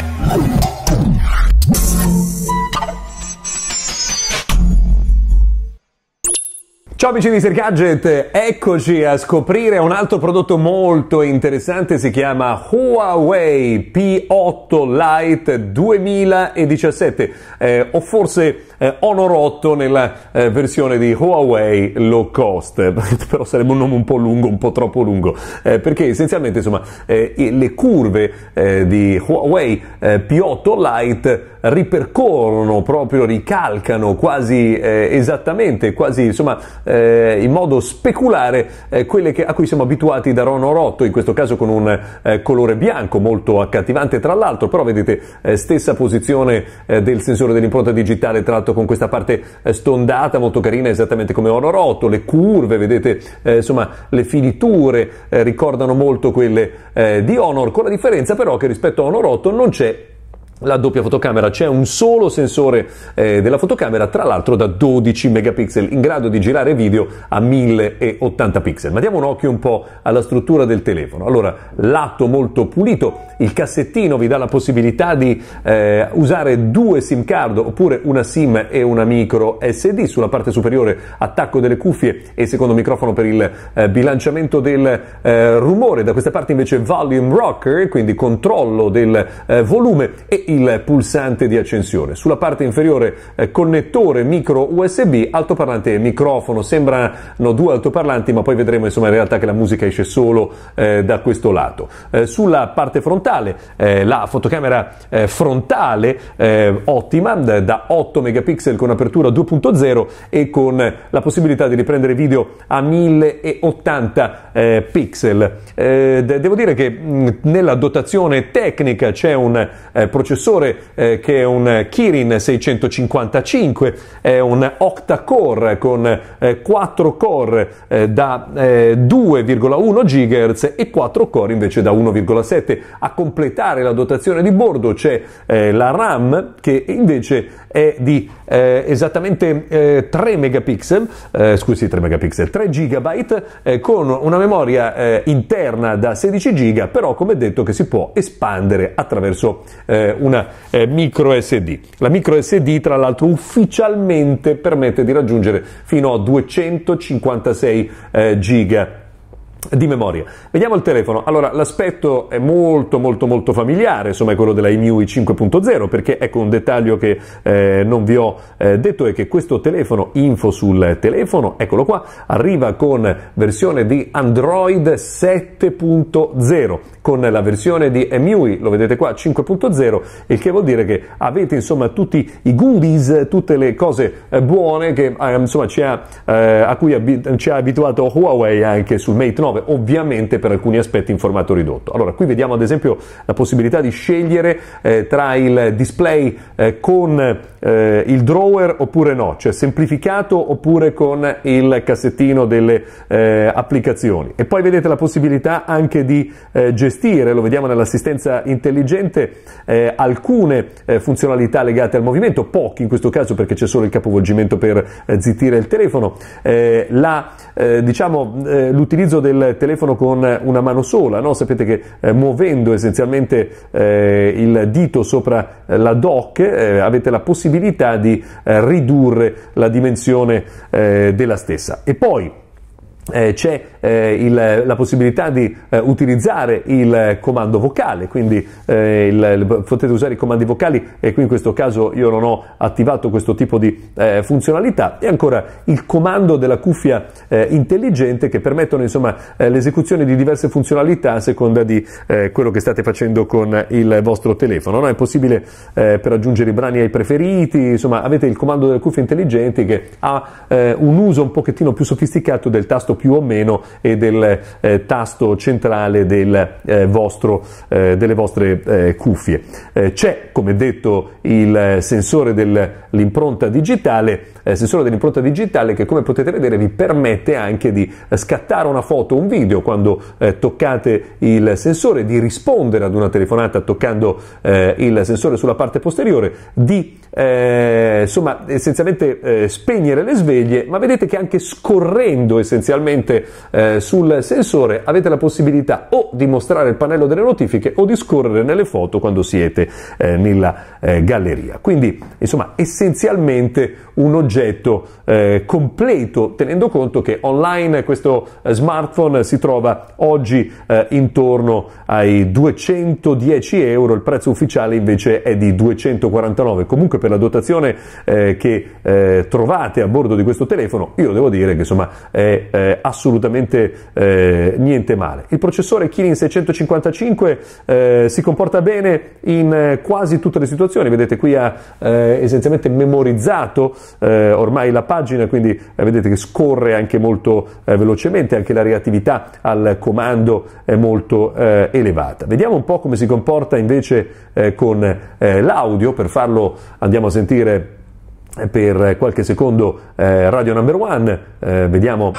Oh, Ciao amici di Sir Gadget, eccoci a scoprire un altro prodotto molto interessante, si chiama Huawei P8 Lite 2017 eh, o forse eh, Honor 8 nella eh, versione di Huawei low cost, però sarebbe un nome un po' lungo, un po' troppo lungo, eh, perché essenzialmente insomma, eh, le curve eh, di Huawei P8 Lite ripercorrono, proprio ricalcano quasi eh, esattamente, quasi insomma eh, in modo speculare eh, quelle che, a cui siamo abituati da Rono Rotto, in questo caso con un eh, colore bianco molto accattivante tra l'altro, però vedete eh, stessa posizione eh, del sensore dell'impronta digitale tra l'altro con questa parte stondata molto carina esattamente come Rono Rotto, le curve, vedete insomma le finiture ricordano molto quelle di Honor, con la differenza però che rispetto a Honor 8 non c'è la doppia fotocamera, c'è un solo sensore eh, della fotocamera, tra l'altro da 12 megapixel, in grado di girare video a 1080 pixel. Ma diamo un occhio un po' alla struttura del telefono. Allora, lato molto pulito, il cassettino vi dà la possibilità di eh, usare due SIM card oppure una SIM e una micro SD. Sulla parte superiore attacco delle cuffie e secondo microfono per il eh, bilanciamento del eh, rumore. Da questa parte invece volume rocker, quindi controllo del eh, volume e il pulsante di accensione. Sulla parte inferiore eh, connettore micro USB, altoparlante e microfono. Sembrano due altoparlanti, ma poi vedremo insomma in realtà che la musica esce solo eh, da questo lato. Eh, sulla parte frontale, eh, la fotocamera eh, frontale eh, ottima da, 8 megapixel con apertura 2.0 e con la possibilità di riprendere video a 1080 pixel. De- devo dire che mh, nella dotazione tecnica c'è un processore processore eh, che è un Kirin 655, è un octa-core con eh, 4 core eh, da 2,1 eh, GHz e 4 core invece da 1,7. A completare la dotazione di bordo c'è eh, la RAM che invece è di eh, esattamente 3 megapixel, scusi 3 megapixel, 3 GB con una memoria interna da 16 GB, però come detto che si può espandere attraverso eh, un una eh, micro SD. La micro SD, tra l'altro, ufficialmente permette di raggiungere fino a 256 eh, giga di memoria. Vediamo il telefono. Allora, l'aspetto è molto molto molto familiare, insomma, è quello della IMUI 5.0, perché ecco un dettaglio che eh, non vi ho eh, detto è che questo telefono, info sul telefono, eccolo qua, arriva con versione di Android 7.0, con la versione di MUI, lo vedete qua, 5.0, il che vuol dire che avete insomma tutti i goodies, tutte le cose eh, buone che, eh, insomma, ha, eh, a cui ab- ci ha abituato Huawei anche sul Mate 9 9, ovviamente per alcuni aspetti in formato ridotto. Allora, qui vediamo ad esempio la possibilità di scegliere eh, tra il display eh, con eh, il drawer oppure no, cioè semplificato oppure con il cassettino delle eh, applicazioni. E poi vedete la possibilità anche di eh, gestire, lo vediamo nell'assistenza intelligente, eh, alcune funzionalità legate al movimento, pochi in questo caso perché c'è solo il capovolgimento per zittire il telefono, la, diciamo, l'utilizzo del del telefono con una mano sola, no? sapete che eh, muovendo essenzialmente eh, il dito sopra eh, la doc eh, avete la possibilità di eh, ridurre la dimensione della stessa. E poi eh, c'è eh, il, la possibilità di eh, utilizzare il comando vocale, quindi eh, il, potete usare i comandi vocali e qui in questo caso io non ho attivato questo tipo di eh, funzionalità e ancora il comando della cuffia eh, intelligente che permettono insomma, l'esecuzione di diverse funzionalità a seconda di quello che state facendo con il vostro telefono. No? È possibile per aggiungere i brani ai preferiti, insomma avete il comando della cuffia intelligente che ha un uso un pochettino più sofisticato del tasto più o meno e del eh, tasto centrale del, eh, vostro, eh, delle vostre eh, cuffie. Eh, c'è, come detto, il sensore dell'impronta digitale, eh, sensore dell'impronta digitale che come potete vedere vi permette anche di scattare una foto, un video quando toccate il sensore, di rispondere ad una telefonata toccando il sensore sulla parte posteriore, di insomma essenzialmente spegnere le sveglie, ma vedete che anche scorrendo essenzialmente direttamente eh, sul sensore avete la possibilità o di mostrare il pannello delle notifiche o di scorrere nelle foto quando siete eh, nella eh, galleria. Quindi, insomma, essenzialmente un oggetto eh, completo, tenendo conto che online questo eh, smartphone si trova oggi eh, intorno ai 210 euro, il prezzo ufficiale invece è di 249. Comunque per la dotazione che trovate a bordo di questo telefono, io devo dire che insomma è assolutamente eh, niente male. Il processore Kirin 655 eh, si comporta bene in eh, quasi tutte le situazioni, vedete qui ha eh, essenzialmente memorizzato eh, ormai la pagina, quindi vedete che scorre anche molto velocemente, anche la reattività al comando è molto elevata. Vediamo un po' come si comporta invece con l'audio, per farlo andiamo a sentire per qualche secondo eh, Radio Number One, eh, vediamo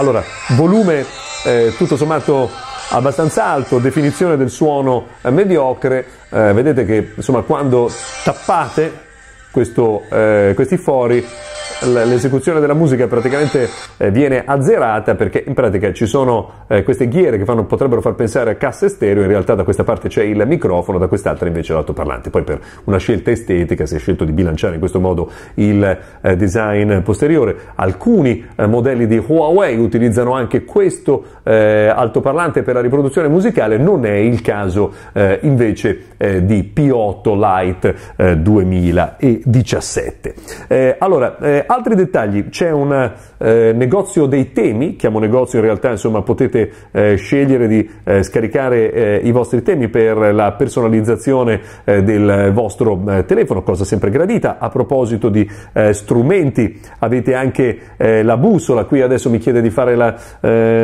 allora, volume eh, tutto sommato abbastanza alto, definizione del suono eh, mediocre, eh, vedete che insomma quando tappate questo, eh, questi fori l'esecuzione della musica praticamente eh, viene azzerata perché in pratica ci sono eh, queste ghiere che fanno, potrebbero far pensare a casse stereo, in realtà da questa parte c'è il microfono, da quest'altra invece l'altoparlante. Poi per una scelta estetica si è scelto di bilanciare in questo modo il eh, design posteriore. Alcuni eh, modelli di Huawei utilizzano anche questo eh, altoparlante per la riproduzione musicale, non è il caso eh, invece di P8 Lite 2000 e 2017. Eh, allora, eh, altri dettagli, c'è un eh, negozio dei temi, chiamo negozio in realtà, insomma potete eh, scegliere di eh, scaricare eh, i vostri temi per la personalizzazione del vostro telefono, cosa sempre gradita. A proposito di strumenti, avete anche la bussola, qui adesso mi chiede di fare la,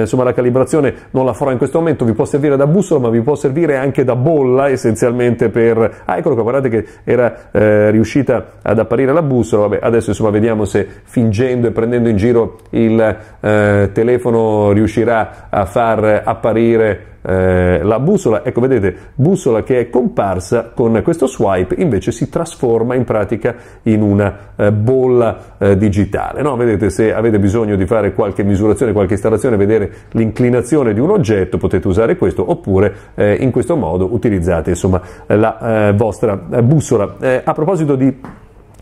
insomma, la calibrazione, non la farò in questo momento, vi può servire da bussola ma vi può servire anche da bolla essenzialmente per... Ah, eccolo qua, guardate che era riuscita ad apparire la bussola, vabbè, adesso insomma vediamo se fingendo e prendendo in giro il eh, telefono riuscirà a far apparire eh, la bussola, ecco vedete, bussola che è comparsa con questo swipe invece si trasforma in pratica in una eh, bolla eh, digitale. No? Vedete, se avete bisogno di fare qualche misurazione, qualche installazione, vedere l'inclinazione di un oggetto, potete usare questo, oppure eh, in questo modo utilizzate insomma, la eh, vostra bussola. a proposito di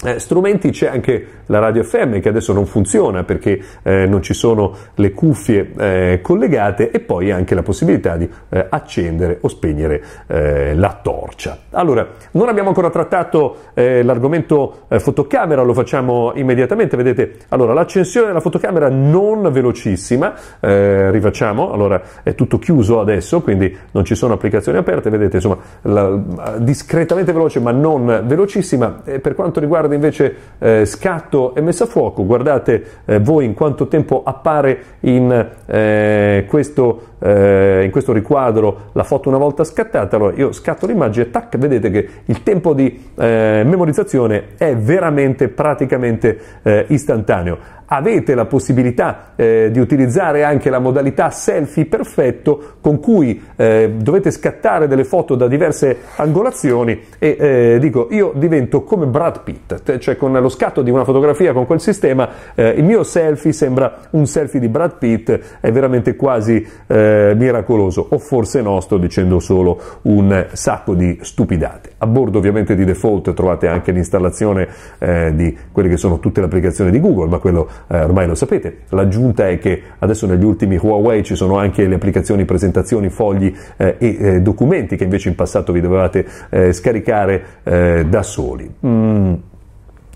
eh, strumenti c'è anche la radio FM che adesso non funziona perché eh, non ci sono le cuffie eh, collegate e poi anche la possibilità di eh, accendere o spegnere eh, la torcia. Allora, non abbiamo ancora trattato l'argomento fotocamera, lo facciamo immediatamente, vedete, allora l'accensione della fotocamera non velocissima, rifacciamo, allora è tutto chiuso adesso, quindi non ci sono applicazioni aperte, vedete, insomma, la, discretamente veloce ma non velocissima per quanto riguarda riguarda invece eh, scatto e messa a fuoco, guardate eh, voi in quanto tempo appare in, eh, questo, eh, in, questo, riquadro la foto una volta scattata, allora io scatto l'immagine, tac, vedete che il tempo di eh, memorizzazione è veramente praticamente eh, istantaneo avete la possibilità eh, di utilizzare anche la modalità selfie perfetto con cui eh, dovete scattare delle foto da diverse angolazioni e eh, dico io divento come Brad Pitt, cioè con lo scatto di una fotografia con quel sistema eh, il mio selfie sembra un selfie di Brad Pitt, è veramente quasi eh, miracoloso o forse no, sto dicendo solo un sacco di stupidate. A bordo ovviamente di default trovate anche l'installazione eh, di quelle che sono tutte le applicazioni di Google, ma quello eh, ormai lo sapete. L'aggiunta è che adesso negli ultimi Huawei ci sono anche le applicazioni, presentazioni, fogli eh, e eh, documenti che invece in passato vi dovevate eh, scaricare eh, da soli. Mm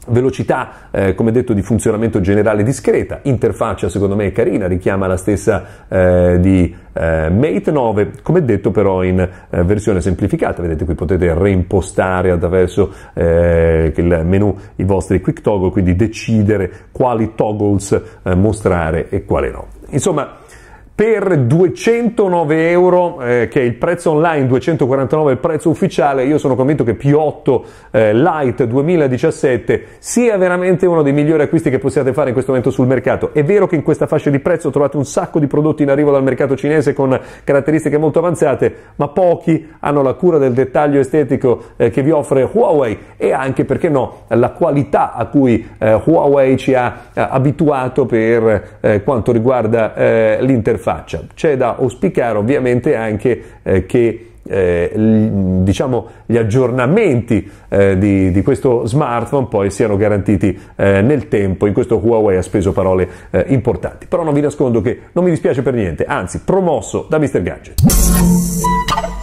velocità, eh, come detto, di funzionamento generale discreta, interfaccia secondo me è carina, richiama la stessa eh, di eh, Mate 9, come detto però in eh, versione semplificata, vedete qui potete reimpostare attraverso eh, il menu i vostri quick toggle, quindi decidere quali toggles eh, mostrare e quali no. Insomma, per 209 euro, eh, che è il prezzo online, 249 il prezzo ufficiale, io sono convinto che P8 eh, Lite 2017 sia veramente uno dei migliori acquisti che possiate fare in questo momento sul mercato. È vero che in questa fascia di prezzo trovate un sacco di prodotti in arrivo dal mercato cinese con caratteristiche molto avanzate, ma pochi hanno la cura del dettaglio estetico eh, che vi offre Huawei e anche, perché no, la qualità a cui eh, Huawei ci ha eh, abituato per eh, quanto riguarda l'interfaccia faccia. C'è da auspicare ovviamente anche eh, che eh, diciamo, gli aggiornamenti eh, di, di, questo smartphone poi siano garantiti eh, nel tempo. In questo Huawei ha speso parole eh, importanti. Però non vi nascondo che non mi dispiace per niente, anzi promosso da Mr. Gadget.